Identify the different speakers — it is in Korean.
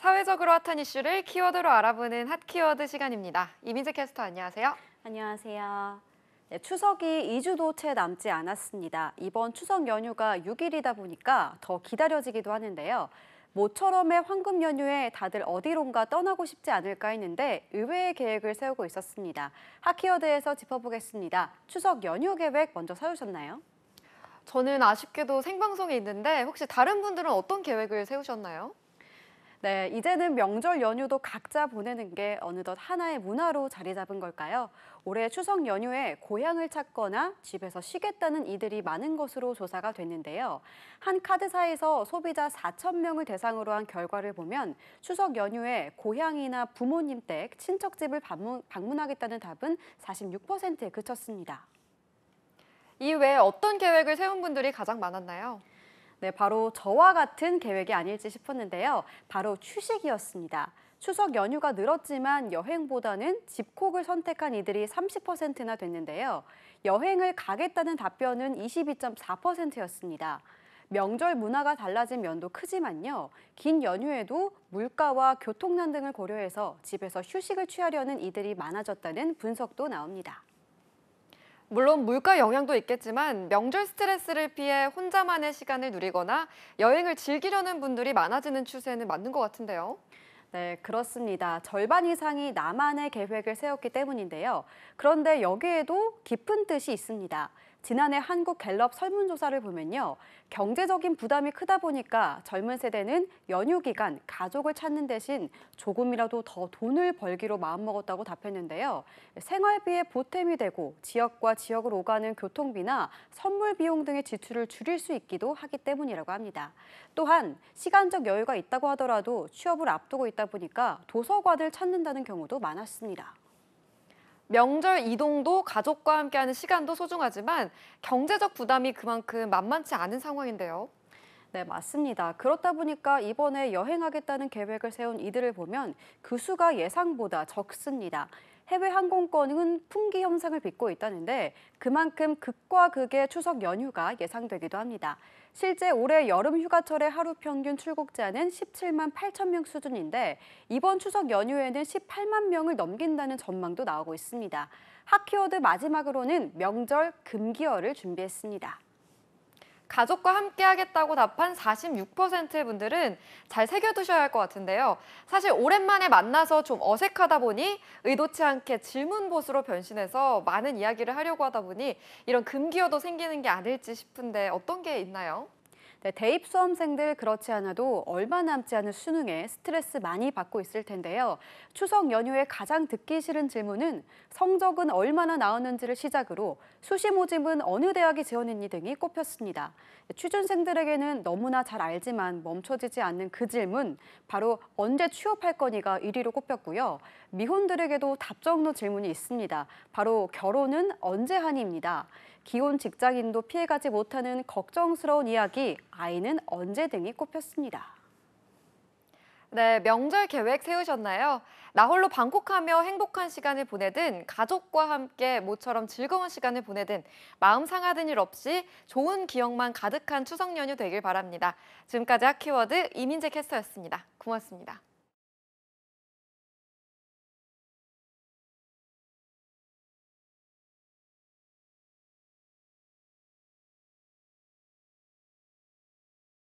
Speaker 1: 사회적으로 핫한 이슈를 키워드로 알아보는 핫 키워드 시간입니다. 이민재 캐스터 안녕하세요. 안녕하세요. 네, 추석이 2주도 채 남지 않았습니다. 이번 추석 연휴가 6일이다 보니까 더 기다려지기도 하는데요. 모처럼의 황금 연휴에 다들 어디론가 떠나고 싶지 않을까 했는데 의외의 계획을 세우고 있었습니다. 핫키워드에서 짚어보겠습니다. 추석 연휴 계획 먼저 세우셨나요? 저는 아쉽게도 생방송이 있는데 혹시 다른 분들은 어떤 계획을 세우셨나요? 네, 이제는 명절 연휴도 각자 보내는 게 어느덧 하나의 문화로 자리 잡은 걸까요? 올해 추석 연휴에 고향을 찾거나 집에서 쉬겠다는 이들이 많은 것으로 조사가 됐는데요. 한 카드사에서 소비자 4천 명을 대상으로 한 결과를 보면 추석 연휴에 고향이나 부모님 댁, 친척집을 방문, 방문하겠다는 답은 46%에 그쳤습니다. 이외에 어떤 계획을 세운 분들이 가장 많았나요? 네, 바로 저와 같은 계획이 아닐지 싶었는데요. 바로 휴식이었습니다. 추석 연휴가 늘었지만 여행보다는 집콕을 선택한 이들이 30%나 됐는데요. 여행을 가겠다는 답변은 22.4%였습니다. 명절 문화가 달라진 면도 크지만요. 긴 연휴에도 물가와 교통난 등을 고려해서 집에서 휴식을 취하려는 이들이 많아졌다는 분석도 나옵니다. 물론 물가 영향도 있겠지만 명절 스트레스를 피해 혼자만의 시간을 누리거나 여행을 즐기려는 분들이 많아지는 추세는 맞는 것 같은데요. 네, 그렇습니다. 절반 이상이 나만의 계획을 세웠기 때문인데요. 그런데 여기에도 깊은 뜻이 있습니다. 지난해 한국 갤럽 설문조사를 보면요. 경제적인 부담이 크다 보니까 젊은 세대는 연휴 기간 가족을 찾는 대신 조금이라도 더 돈을 벌기로 마음먹었다고 답했는데요. 생활비의 보탬이 되고 지역과 지역을 오가는 교통비나 선물 비용 등의 지출을 줄일 수 있기도 하기 때문이라고 합니다. 또한 시간적 여유가 있다고 하더라도 취업을 앞두고 있다 보니까 도서관을 찾는다는 경우도 많았습니다. 명절 이동도 가족과 함께하는 시간도 소중하지만 경제적 부담이 그만큼 만만치 않은 상황인데요. 네, 맞습니다. 그렇다 보니까 이번에 여행하겠다는 계획을 세운 이들을 보면 그 수가 예상보다 적습니다. 해외 항공권은 품귀 현상을 빚고 있다는데 그만큼 극과 극의 추석 연휴가 예상되기도 합니다. 실제 올해 여름 휴가철에 하루 평균 출국자는 17만 8천 명 수준인데 이번 추석 연휴에는 18만 명을 넘긴다는 전망도 나오고 있습니다. 핫키워드 마지막으로는 명절 금기어를 준비했습니다. 가족과 함께 하겠다고 답한 46%의 분들은 잘 새겨두셔야 할 것 같은데요. 사실 오랜만에 만나서 좀 어색하다 보니 의도치 않게 질문 봇으로 변신해서 많은 이야기를 하려고 하다 보니 이런 금기어도 생기는 게 아닐지 싶은데 어떤 게 있나요? 네, 대입 수험생들 그렇지 않아도 얼마 남지 않은 수능에 스트레스 많이 받고 있을 텐데요. 추석 연휴에 가장 듣기 싫은 질문은 성적은 얼마나 나왔는지를 시작으로 수시 모집은 어느 대학이 지원했니 등이 꼽혔습니다. 취준생들에게는 너무나 잘 알지만 멈춰지지 않는 그 질문, 바로 언제 취업할 거니가 1위로 꼽혔고요. 미혼들에게도 답정로 질문이 있습니다. 바로 결혼은 언제 하니입니다. 기혼 직장인도 피해가지 못하는 걱정스러운 이야기 아이는 언제 등이 꼽혔습니다. 네, 명절 계획 세우셨나요? 나 홀로 방콕하며 행복한 시간을 보내든 가족과 함께 모처럼 즐거운 시간을 보내든 마음 상하든 일 없이 좋은 기억만 가득한 추석 연휴 되길 바랍니다. 지금까지 핫키워드 이민재 캐스터였습니다. 고맙습니다.